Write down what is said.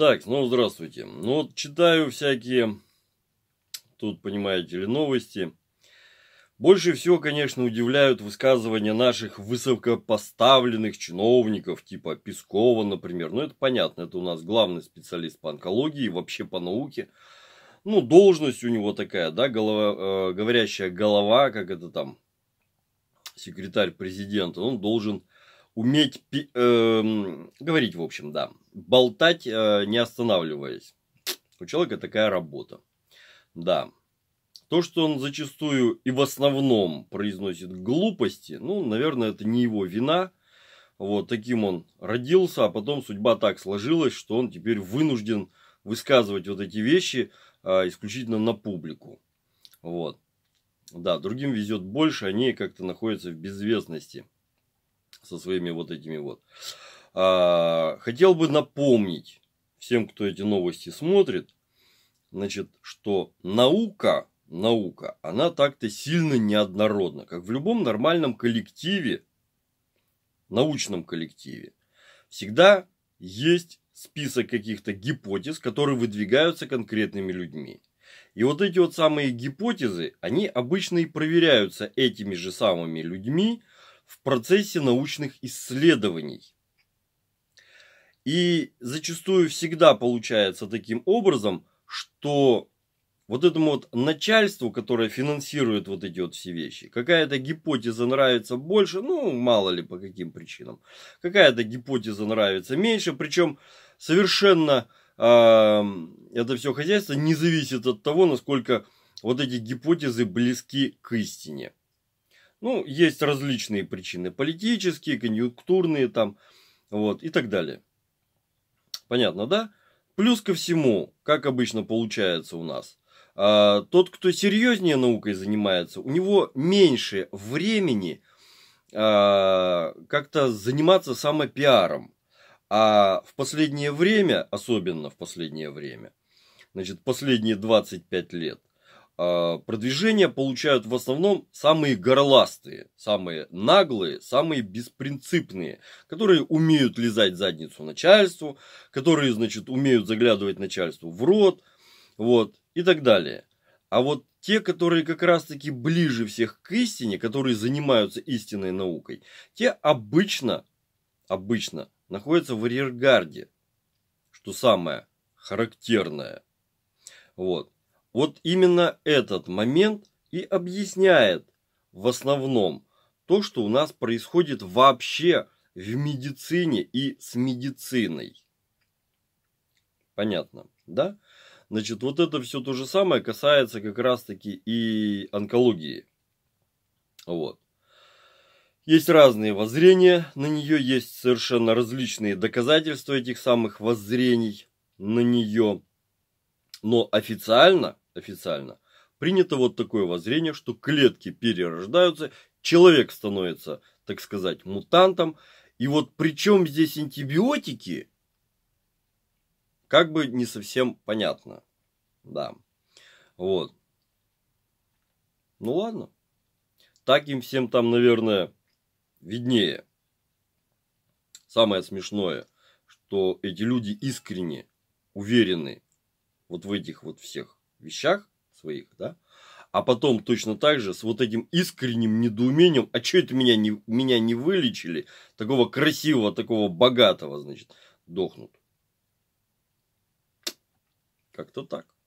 Так, ну здравствуйте. Ну вот читаю всякие, тут понимаете ли, новости. Больше всего, конечно, удивляют высказывания наших высокопоставленных чиновников, типа Пескова, например. Ну, это понятно, это у нас главный специалист по онкологии, вообще по науке. Ну, должность у него такая, да, голова, э, говорящая голова, как это там, секретарь президента. Он должен уметь э, говорить, в общем, да, болтать, э, не останавливаясь. У человека такая работа. Да. То, что он зачастую и в основном произносит глупости, ну, наверное, это не его вина. Вот таким он родился, а потом судьба так сложилась, что он теперь вынужден высказывать вот эти вещи э, исключительно на публику. Вот. Да, другим везет больше, они как-то находятся в безвестности со своими вот этими вот. А, хотел бы напомнить всем, кто эти новости смотрит, значит, что наука, наука, она так-то сильно неоднородна, как в любом нормальном коллективе, научном коллективе. Всегда есть список каких-то гипотез, которые выдвигаются конкретными людьми. И вот эти вот самые гипотезы, они обычно и проверяются этими же самыми людьми в процессе научных исследований. И зачастую всегда получается таким образом, что вот этому вот начальству, которое финансирует вот эти вот все вещи, какая-то гипотеза нравится больше, ну, мало ли по каким причинам, какая-то гипотеза нравится меньше, причем совершенно э, это все хозяйство не зависит от того, насколько вот эти гипотезы близки к истине. Ну, есть различные причины. Политические, конъюнктурные там, вот, и так далее. Понятно, да? Плюс ко всему, как обычно получается у нас, э, тот, кто серьезнее наукой занимается, у него меньше времени э, как-то заниматься самопиаром. А в последнее время, особенно в последнее время, значит, последние 25 лет, а, продвижение получают в основном самые горластые, самые наглые, самые беспринципные, которые умеют лизать задницу начальству, которые, значит, умеют заглядывать начальству в рот, вот, и так далее. А вот те, которые как раз-таки ближе всех к истине, которые занимаются истинной наукой, те обычно, обычно находятся в арьергарде, что самое характерное. Вот. Вот именно этот момент и объясняет в основном то, что у нас происходит вообще в медицине и с медициной. Понятно, да? Значит, вот это все то же самое касается как раз-таки и онкологии. Вот. Есть разные воззрения на нее, есть совершенно различные доказательства этих самых воззрений на нее. Но официально официально, принято вот такое воззрение, что клетки перерождаются, человек становится, так сказать, мутантом. И вот при чем здесь антибиотики, как бы не совсем понятно. Да. Вот. Ну ладно. Так им всем там, наверное, виднее. Самое смешное, что эти люди искренне уверены вот в этих вот всех вещах своих, да, а потом точно так же с вот этим искренним недоумением, а что это меня не, меня не вылечили, такого красивого, такого богатого, значит, дохнут. Как-то так.